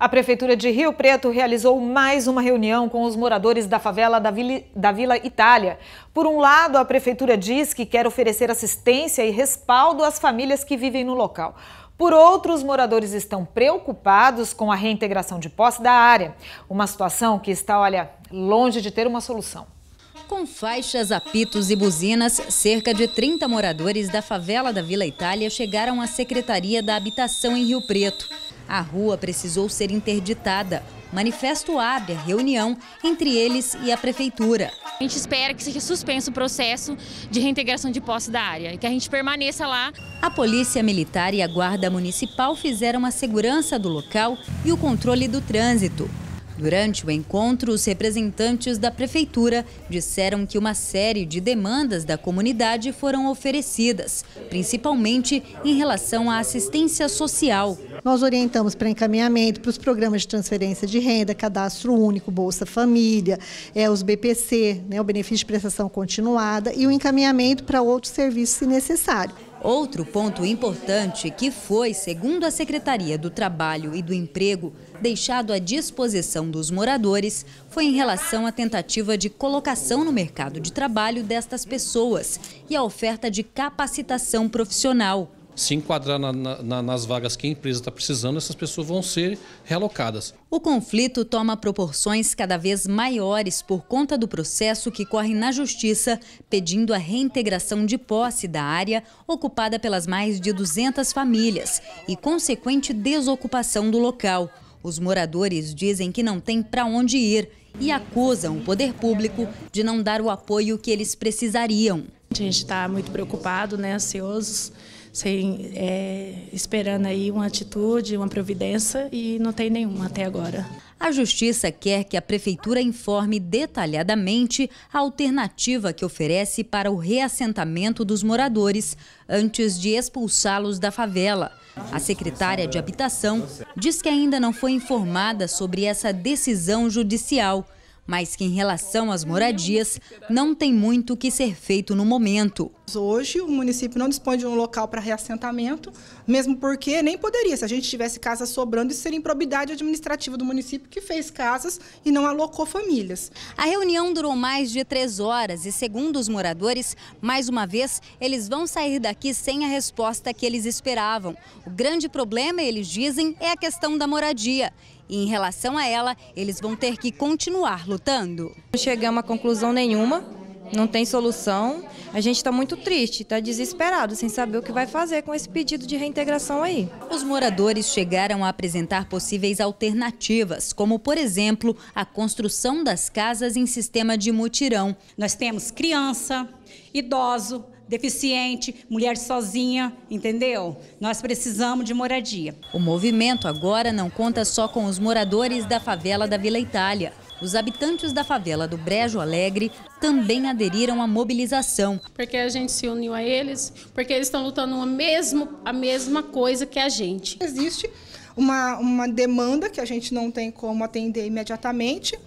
A Prefeitura de Rio Preto realizou mais uma reunião com os moradores da favela da Vila, da Vila, Itália. Por um lado, a Prefeitura diz que quer oferecer assistência e respaldo às famílias que vivem no local. Por outro, os moradores estão preocupados com a reintegração de posse da área. Uma situação que está, olha, longe de ter uma solução. Com faixas, apitos e buzinas, cerca de 30 moradores da favela da Vila Itália chegaram à Secretaria da Habitação em Rio Preto. A rua precisou ser interditada. manifesto abre a reunião entre eles e a prefeitura. A gente espera que seja suspenso o processo de reintegração de posse da área e que a gente permaneça lá. A Polícia Militar e a Guarda Municipal fizeram a segurança do local e o controle do trânsito. Durante o encontro, os representantes da prefeitura disseram que uma série de demandas da comunidade foram oferecidas, principalmente em relação à assistência social. Nós orientamos para encaminhamento para os programas de transferência de renda, cadastro único, Bolsa Família, é, os BPC, né, o benefício de prestação continuada e o encaminhamento para outros serviços se necessário. Outro ponto importante que foi, segundo a Secretaria do Trabalho e do Emprego, deixado à disposição dos moradores foi em relação à tentativa de colocação no mercado de trabalho destas pessoas e à oferta de capacitação profissional se enquadrar na, na, nas vagas que a empresa está precisando, essas pessoas vão ser realocadas. O conflito toma proporções cada vez maiores por conta do processo que corre na Justiça pedindo a reintegração de posse da área ocupada pelas mais de 200 famílias e consequente desocupação do local. Os moradores dizem que não tem para onde ir e acusam o poder público de não dar o apoio que eles precisariam gente, a gente está muito preocupado, né, ansiosos, sem, é, esperando aí uma atitude, uma providência e não tem nenhuma até agora. A Justiça quer que a Prefeitura informe detalhadamente a alternativa que oferece para o reassentamento dos moradores antes de expulsá-los da favela. A secretária de Habitação diz que ainda não foi informada sobre essa decisão judicial mas que em relação às moradias não tem muito o que ser feito no momento. Hoje o município não dispõe de um local para reassentamento, mesmo porque nem poderia, se a gente tivesse casas sobrando, isso seria improbidade administrativa do município que fez casas e não alocou famílias. A reunião durou mais de três horas e, segundo os moradores, mais uma vez, eles vão sair daqui sem a resposta que eles esperavam. O grande problema, eles dizem, é a questão da moradia. E em relação a ela, eles vão ter que continuar lutando. Não chegamos a conclusão nenhuma, não tem solução. A gente está muito triste, está desesperado, sem saber o que vai fazer com esse pedido de reintegração aí. Os moradores chegaram a apresentar possíveis alternativas, como, por exemplo, a construção das casas em sistema de mutirão. Nós temos criança, idoso, deficiente, mulher sozinha, entendeu? Nós precisamos de moradia. O movimento agora não conta só com os moradores da favela da Vila Itália. Os habitantes da favela do Brejo Alegre também aderiram à mobilização. Porque a gente se uniu a eles, porque eles estão lutando a, a mesma coisa que a gente. Existe uma, uma demanda que a gente não tem como atender imediatamente.